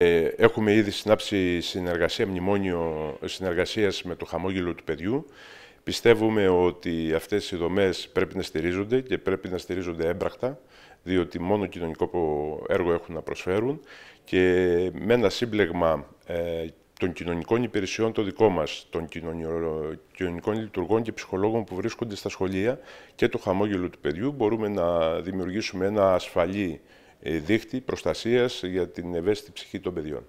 Ε, έχουμε ήδη συνάψει συνεργασία μνημόνιο συνεργασίας με το χαμόγελο του παιδιού. Πιστεύουμε ότι αυτές οι δομές πρέπει να στηρίζονται και πρέπει να στηρίζονται έμπρακτα, διότι μόνο κοινωνικό έργο έχουν να προσφέρουν και με ένα σύμπλεγμα ε, των κοινωνικών υπηρεσιών το δικό μας, των κοινωνικών λειτουργών και ψυχολόγων που βρίσκονται στα σχολεία και το χαμόγελο του παιδιού, μπορούμε να δημιουργήσουμε ένα ασφαλή ε, δίχτυ προστασίας για την ευαίσθητη ψυχή των παιδιών.